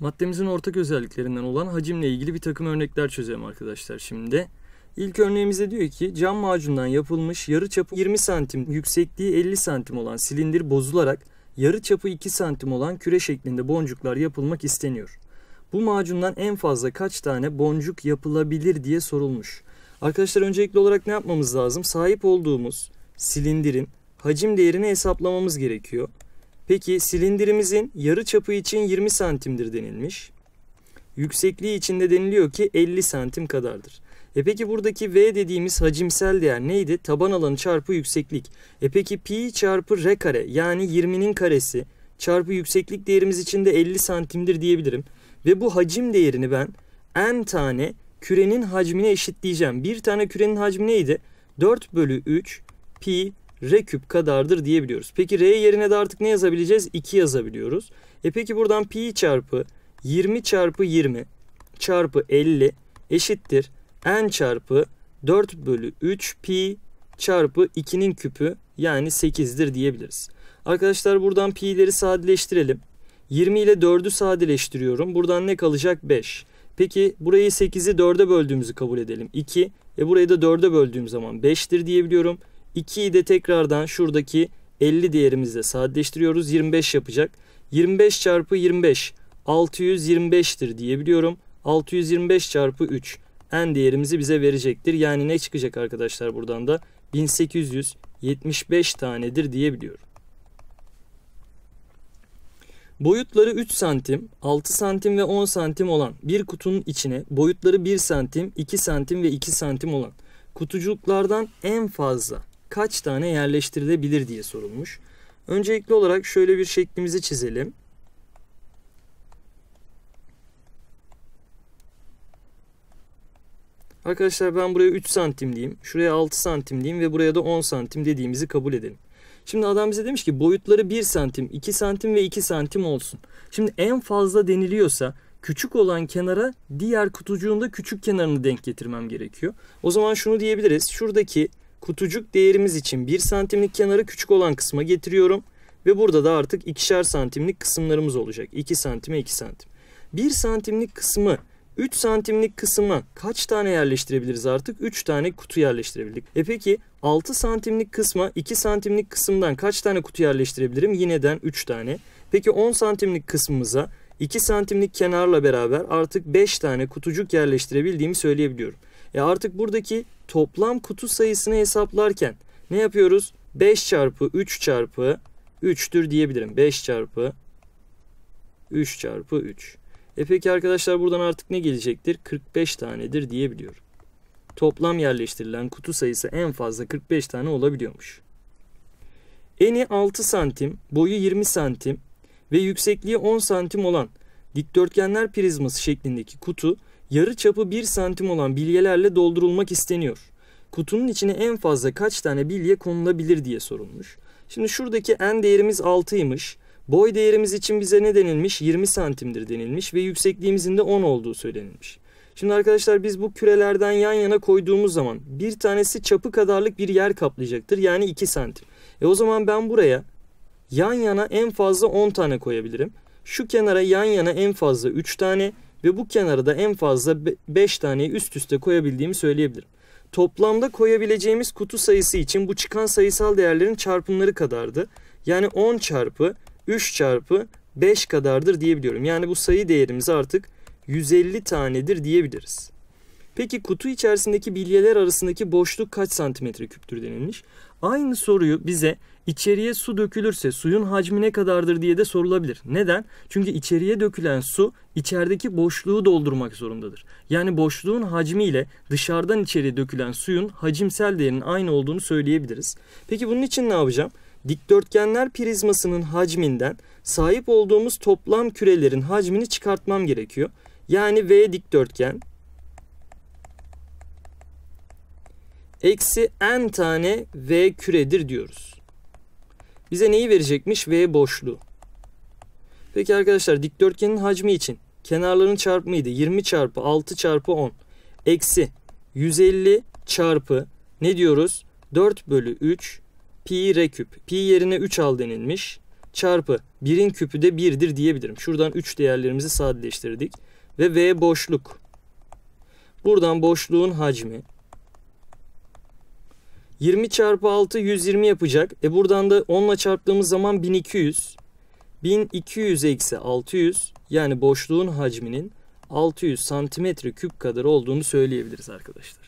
Maddemizin ortak özelliklerinden olan hacimle ilgili bir takım örnekler çözelim arkadaşlar şimdi. İlk örneğimizde diyor ki cam macundan yapılmış yarı çapı 20 santim yüksekliği 50 santim olan silindir bozularak yarı çapı 2 santim olan küre şeklinde boncuklar yapılmak isteniyor. Bu macundan en fazla kaç tane boncuk yapılabilir diye sorulmuş. Arkadaşlar öncelikli olarak ne yapmamız lazım? Sahip olduğumuz silindirin hacim değerini hesaplamamız gerekiyor. Peki silindirimizin yarı çapı için 20 santimdir denilmiş. Yüksekliği içinde deniliyor ki 50 santim kadardır. E peki buradaki V dediğimiz hacimsel değer neydi? Taban alanı çarpı yükseklik. E peki pi çarpı R kare yani 20'nin karesi çarpı yükseklik değerimiz için de 50 santimdir diyebilirim. Ve bu hacim değerini ben n tane kürenin hacmine eşitleyeceğim. Bir tane kürenin hacmi neydi? 4 bölü 3 pi r küp kadardır diyebiliyoruz. Peki r yerine de artık ne yazabileceğiz? 2 yazabiliyoruz. E peki buradan pi çarpı 20 çarpı 20 çarpı 50 eşittir n çarpı 4 bölü 3 pi çarpı 2'nin küpü yani 8'dir diyebiliriz. Arkadaşlar buradan pi'leri sadeleştirelim. 20 ile 4'ü sadeleştiriyorum. Buradan ne kalacak? 5. Peki burayı 8'i 4'e böldüğümüzü kabul edelim. 2. E burayı da 4'e böldüğüm zaman 5'tir diyebiliyorum. 2'yi de tekrardan şuradaki 50 değerimizle sadeleştiriyoruz. 25 yapacak. 25 çarpı 25 625'tir diyebiliyorum. 625 çarpı 3 en değerimizi bize verecektir. Yani ne çıkacak arkadaşlar buradan da 1875 tanedir diyebiliyorum. Boyutları 3 santim, 6 santim ve 10 santim olan bir kutunun içine boyutları 1 santim, 2 santim ve 2 santim olan kutucuklardan en fazla kaç tane yerleştirilebilir diye sorulmuş. Öncelikli olarak şöyle bir şeklimizi çizelim. Arkadaşlar ben buraya 3 santim diyeyim. Şuraya 6 santim diyeyim ve buraya da 10 santim dediğimizi kabul edelim. Şimdi adam bize demiş ki boyutları 1 santim, 2 santim ve 2 santim olsun. Şimdi en fazla deniliyorsa küçük olan kenara diğer kutucuğun da küçük kenarını denk getirmem gerekiyor. O zaman şunu diyebiliriz. Şuradaki kutucuk değerimiz için 1 santimlik kenarı küçük olan kısma getiriyorum. Ve burada da artık ikişer santimlik kısımlarımız olacak. 2 santime 2 santim. 1 santimlik kısmı 3 santimlik kısma kaç tane yerleştirebiliriz artık? 3 tane kutu yerleştirebildik. E peki 6 santimlik kısma 2 santimlik kısımdan kaç tane kutu yerleştirebilirim? Yineden 3 tane. Peki 10 santimlik kısmımıza 2 santimlik kenarla beraber artık 5 tane kutucuk yerleştirebildiğimi söyleyebiliyorum. E artık buradaki toplam kutu sayısını hesaplarken ne yapıyoruz? 5 çarpı 3 çarpı 3'tür diyebilirim. 5 çarpı 3 çarpı 3. E peki arkadaşlar buradan artık ne gelecektir? 45 tanedir diyebiliyorum. Toplam yerleştirilen kutu sayısı en fazla 45 tane olabiliyormuş. Eni 6 santim, boyu 20 santim ve yüksekliği 10 santim olan dikdörtgenler prizması şeklindeki kutu yarı çapı 1 santim olan bilyelerle doldurulmak isteniyor. Kutunun içine en fazla kaç tane bilye konulabilir diye sorulmuş. Şimdi şuradaki en değerimiz 6'ymış. Boy değerimiz için bize ne denilmiş? 20 santimdir denilmiş ve yüksekliğimizin de 10 olduğu söylenilmiş. Şimdi arkadaşlar biz bu kürelerden yan yana koyduğumuz zaman bir tanesi çapı kadarlık bir yer kaplayacaktır. Yani 2 santim. E o zaman ben buraya yan yana en fazla 10 tane koyabilirim. Şu kenara yan yana en fazla 3 tane, ve bu kenara da en fazla 5 tane üst üste koyabildiğimi söyleyebilirim. Toplamda koyabileceğimiz kutu sayısı için bu çıkan sayısal değerlerin çarpımları kadardı. Yani 10 çarpı 3 çarpı 5 kadardır diyebiliyorum. Yani bu sayı değerimiz artık 150 tanedir diyebiliriz. Peki kutu içerisindeki bilyeler arasındaki boşluk kaç santimetre küptür denilmiş. Aynı soruyu bize içeriye su dökülürse suyun hacmi ne kadardır diye de sorulabilir. Neden? Çünkü içeriye dökülen su içerideki boşluğu doldurmak zorundadır. Yani boşluğun hacmi ile dışarıdan içeriye dökülen suyun hacimsel değerinin aynı olduğunu söyleyebiliriz. Peki bunun için ne yapacağım? Dikdörtgenler prizmasının hacminden sahip olduğumuz toplam kürelerin hacmini çıkartmam gerekiyor. Yani V dikdörtgen eksi n tane v küredir diyoruz. Bize neyi verecekmiş? V boşluğu. Peki arkadaşlar dikdörtgenin hacmi için kenarların çarpımıydı. 20 çarpı 6 çarpı 10 eksi 150 çarpı ne diyoruz? 4 bölü 3 pi r küp. Pi yerine 3 al denilmiş. Çarpı 1'in küpü de 1'dir diyebilirim. Şuradan 3 değerlerimizi sadeleştirdik. Ve V boşluk. Buradan boşluğun hacmi 20 çarpı 6 120 yapacak. E buradan da 10 ile çarptığımız zaman 1200. 1200 eksi 600 yani boşluğun hacminin 600 santimetre küp kadar olduğunu söyleyebiliriz arkadaşlar.